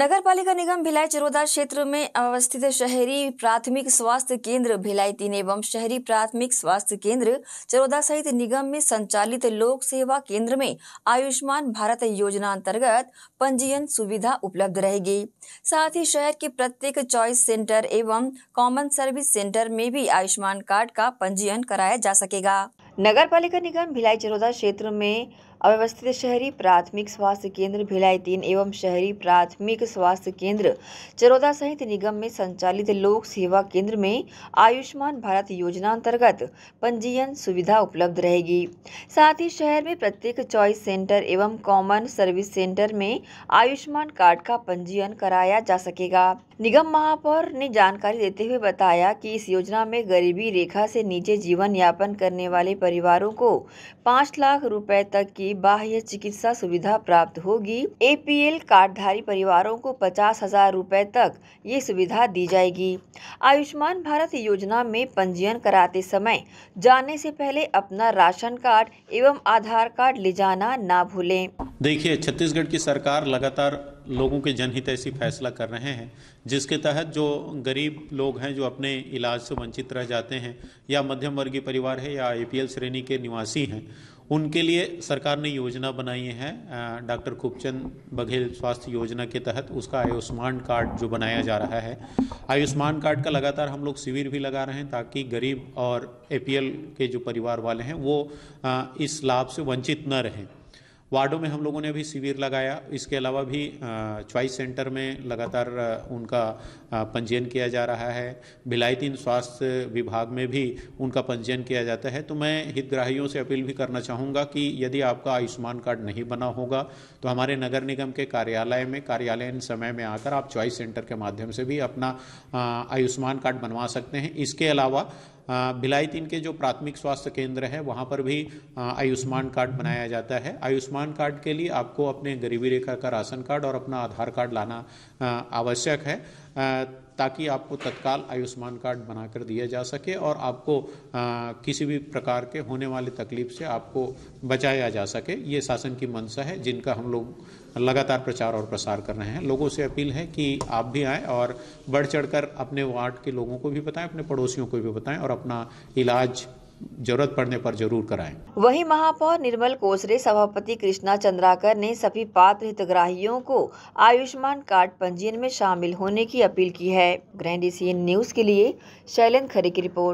नगर पालिका निगम भिलाई चरोदा क्षेत्र में अवस्थित शहरी प्राथमिक स्वास्थ्य केंद्र भिलाई तीन एवं शहरी प्राथमिक स्वास्थ्य केंद्र चरोदा सहित निगम में संचालित लोक सेवा केंद्र में आयुष्मान भारत योजना अंतर्गत पंजीयन सुविधा उपलब्ध रहेगी साथ ही शहर के प्रत्येक चॉइस सेंटर एवं कॉमन सर्विस सेंटर में भी आयुष्मान कार्ड का पंजीयन कराया जा सकेगा नगर पालिका निगम भिलाई चरोदा क्षेत्र में अव्यवस्थित शहरी प्राथमिक स्वास्थ्य केंद्र भिलाई तीन एवं शहरी प्राथमिक स्वास्थ्य केंद्र चरोदा सहित निगम में संचालित लोक सेवा केंद्र में आयुष्मान भारत योजना अंतर्गत पंजीयन सुविधा उपलब्ध रहेगी साथ ही शहर में प्रत्येक चॉइस सेंटर एवं कॉमन सर्विस सेंटर में आयुष्मान कार्ड का पंजीयन कराया जा सकेगा निगम महापौर ने जानकारी देते हुए बताया कि इस योजना में गरीबी रेखा से नीचे जीवन यापन करने वाले परिवारों को पाँच लाख रुपए तक की की बाह्य चिकित्सा सुविधा प्राप्त होगी एपीएल कार्डधारी परिवारों को पचास हजार रूपए तक ये सुविधा दी जाएगी आयुष्मान भारत योजना में पंजीयन कराते समय जाने से पहले अपना राशन कार्ड एवं आधार कार्ड ले जाना ना भूलें देखिए छत्तीसगढ़ की सरकार लगातार लोगों के जनहित ऐसी फैसला कर रहे हैं जिसके तहत जो गरीब लोग हैं जो अपने इलाज से वंचित रह जाते हैं या मध्यम वर्गीय परिवार है या एपीएल श्रेणी के निवासी हैं उनके लिए सरकार ने योजना बनाई है डॉक्टर खूबचंद बघेल स्वास्थ्य योजना के तहत उसका आयुष्मान कार्ड जो बनाया जा रहा है आयुष्मान कार्ड का लगातार हम लोग शिविर भी लगा रहे हैं ताकि गरीब और एपीएल के जो परिवार वाले हैं वो इस लाभ से वंचित न रहें वार्डों में हम लोगों ने भी शिविर लगाया इसके अलावा भी च्वाइस सेंटर में लगातार उनका पंजीयन किया जा रहा है भिलायतीन स्वास्थ्य विभाग में भी उनका पंजीयन किया जाता है तो मैं हितग्राहियों से अपील भी करना चाहूँगा कि यदि आपका आयुष्मान कार्ड नहीं बना होगा तो हमारे नगर निगम के कार्यालय में कार्यालयन समय में आकर आप च्वाइस सेंटर के माध्यम से भी अपना आयुष्मान कार्ड बनवा सकते हैं इसके अलावा भिलाई तीन के जो प्राथमिक स्वास्थ्य केंद्र है वहाँ पर भी आयुष्मान कार्ड बनाया जाता है आयुष्मान कार्ड के लिए आपको अपने गरीबी रेखा का राशन कार्ड और अपना आधार कार्ड लाना आवश्यक है ताकि आपको तत्काल आयुष्मान कार्ड बनाकर दिया जा सके और आपको आ, किसी भी प्रकार के होने वाली तकलीफ से आपको बचाया जा सके ये शासन की मंशा है जिनका हम लोग लगातार प्रचार और प्रसार कर रहे हैं लोगों से अपील है कि आप भी आएँ और बढ़ चढ़ अपने वार्ड के लोगों को भी बताएं अपने पड़ोसियों को भी बताएं और अपना इलाज जरूरत पड़ने पर जरूर कराएं। वहीं महापौर निर्मल कोसरे सभापति कृष्णा चंद्राकर ने सभी पात्र हितग्राहियों को आयुष्मान कार्ड पंजीयन में शामिल होने की अपील की है ग्रैंड न्यूज के लिए शैलेंद्र खरे की रिपोर्ट